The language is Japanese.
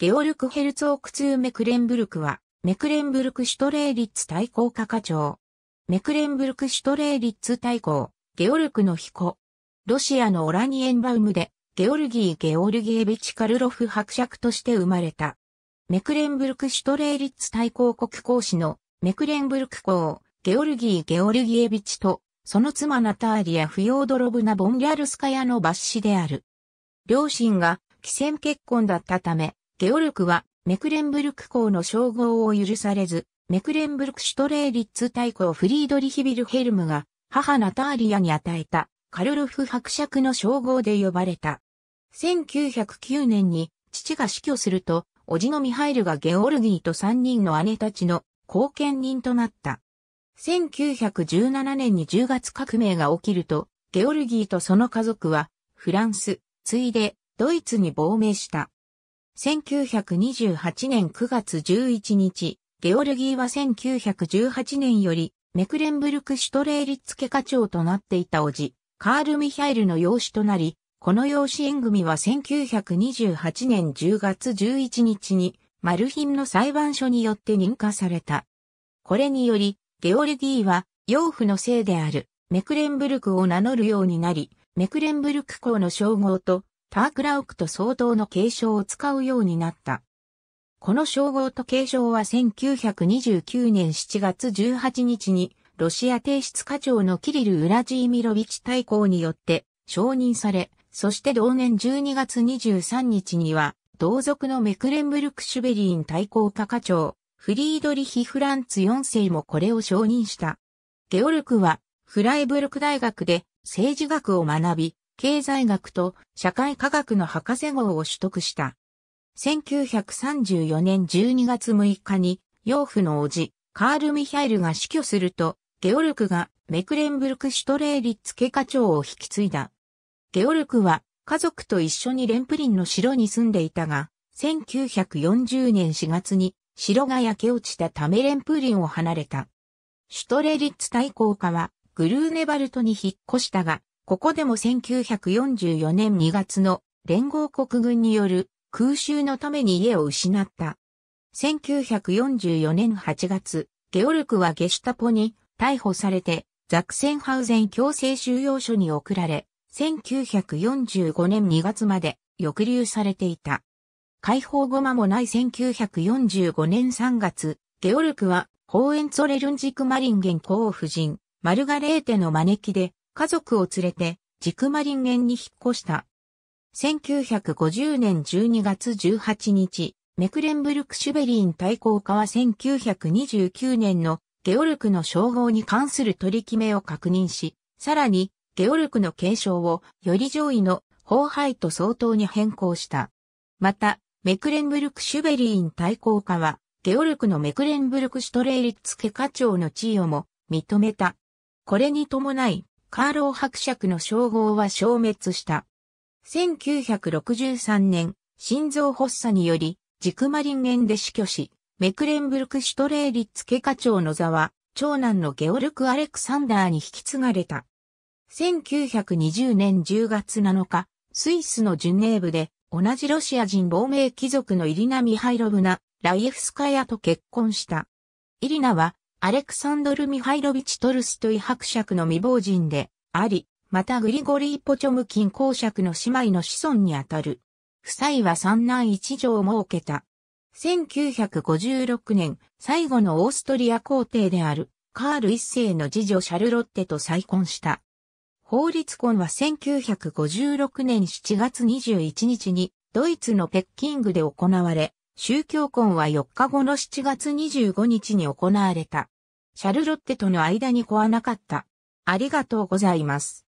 ゲオルク・ヘルツォークツー・メクレンブルクは、メクレンブルク・シュトレーリッツ対抗課課長。メクレンブルク・シュトレーリッツ対抗、ゲオルクの彦。ロシアのオラニエンバウムで、ゲオルギー・ゲオルギエビチ・カルロフ伯爵として生まれた。メクレンブルク・シュトレーリッツ対抗国公使の、メクレンブルク公、ゲオルギー・ゲオルギエビチと、その妻ナターリア・フヨードロブナ・ボンギャルスカヤの抜子である。両親が、既戦結婚だったため、ゲオルクは、メクレンブルク公の称号を許されず、メクレンブルクシュトレーリッツ大公フリードリヒビルヘルムが、母ナターリアに与えた、カルロフ伯爵の称号で呼ばれた。1909年に、父が死去すると、叔父のミハイルがゲオルギーと3人の姉たちの後見人となった。1917年に10月革命が起きると、ゲオルギーとその家族は、フランス、ついで、ドイツに亡命した。1928年9月11日、ゲオルギーは1918年より、メクレンブルクシュトレーリッツ家課長となっていたおじ、カール・ミヒャイルの養子となり、この養子縁組は1928年10月11日に、マルヒンの裁判所によって認可された。これにより、ゲオルギーは、養父の姓である、メクレンブルクを名乗るようになり、メクレンブルク公の称号と、タークラウクと相当の継承を使うようになった。この称号と継承は1929年7月18日にロシア帝室課長のキリル・ウラジーミロビチ大公によって承認され、そして同年12月23日には同族のメクレンブルク・シュベリーン大公課課長、フリードリヒ・フランツ4世もこれを承認した。ゲオルクはフライブルク大学で政治学を学び、経済学と社会科学の博士号を取得した。1934年12月6日に、養父の叔父、カール・ミヒャイルが死去すると、ゲオルクがメクレンブルク・シュトレーリッツ家課長を引き継いだ。ゲオルクは家族と一緒にレンプリンの城に住んでいたが、1940年4月に城が焼け落ちたためレンプリンを離れた。シュトレーリッツ対抗下はグルーネバルトに引っ越したが、ここでも1944年2月の連合国軍による空襲のために家を失った。1944年8月、ゲオルクはゲシュタポに逮捕されてザクセンハウゼン強制収容所に送られ、1945年2月まで抑留されていた。解放後間もない1945年3月、ゲオルクはホーエンツォレルンジクマリンゲン皇夫人、マルガレーテの招きで家族を連れて、軸リン園に引っ越した。1950年12月18日、メクレンブルク・シュベリン対抗化は1929年のゲオルクの称号に関する取り決めを確認し、さらにゲオルクの継承をより上位の法廃と相当に変更した。また、メクレンブルク・シュベリーン対抗化は、ゲオルクのメクレンブルク・シュトレイリッツ家課長の地位をも認めた。これに伴い、カーロー伯爵の称号は消滅した。1963年、心臓発作により、ジクマリンゲンで死去し、メクレンブルクシュトレーリッツ家課長の座は、長男のゲオルク・アレクサンダーに引き継がれた。1920年10月7日、スイスのジュネーブで、同じロシア人亡命貴族のイリナ・ミハイロブナ・ライエフスカヤと結婚した。イリナは、アレクサンドル・ミハイロビチ・トルストイ伯爵の未亡人であり、またグリゴリー・ポチョムキン公爵の姉妹の子孫にあたる。夫妻は三男一女を設けた。1956年、最後のオーストリア皇帝である、カール一世の次女シャルロッテと再婚した。法律婚は1956年7月21日に、ドイツのペッキングで行われ、宗教婚は4日後の7月25日に行われた。シャルロッテとの間に子はなかった。ありがとうございます。